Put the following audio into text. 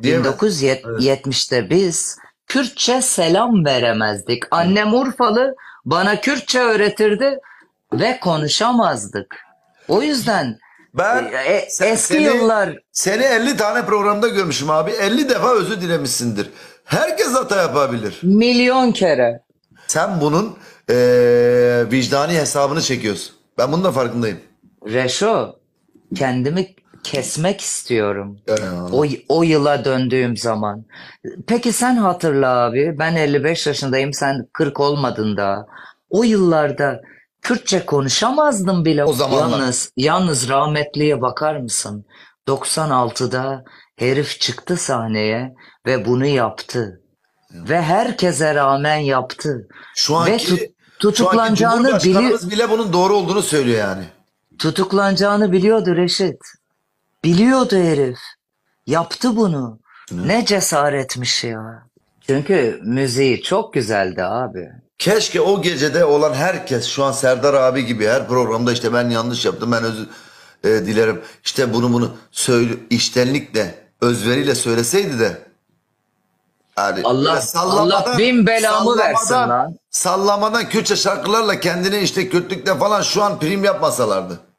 1970'te biz Kürtçe selam veremezdik. Annem Urfalı bana Kürtçe öğretirdi ve konuşamazdık. O yüzden ben e, e sen, eski seni, yıllar seni 50 tane programda görmüşüm abi. 50 defa özür dilemişsindir. Herkes hata yapabilir. Milyon kere. Sen bunun e, vicdani hesabını çekiyorsun. Ben bunun da farkındayım. Reşo kendimi kesmek istiyorum. O, o yıla döndüğüm zaman. Peki sen hatırla abi. Ben 55 yaşındayım. Sen 40 olmadın da. O yıllarda Kürtçe konuşamazdım bile. O zamanlar. Yalnız, yalnız rahmetliye bakar mısın? 96'da herif çıktı sahneye ve bunu yaptı. Ve herkese rağmen yaptı. Şu anki, ve tut, tutuklanacağını şu anki bili bile bunun doğru olduğunu söylüyor yani. Tutuklanacağını biliyordu Reşit. Biliyordu herif. Yaptı bunu. Ne cesaretmiş ya. Çünkü müziği çok güzeldi abi. Keşke o gecede olan herkes şu an Serdar abi gibi her programda işte ben yanlış yaptım ben özür e, dilerim. İşte bunu bunu söyle iştenlikle özveriyle söyleseydi de. Yani Allah- sallamadan- Allah bin belamı versin lan. Sallamadan köçe şarkılarla kendine işte kötülükle falan şu an prim yapmasalardı.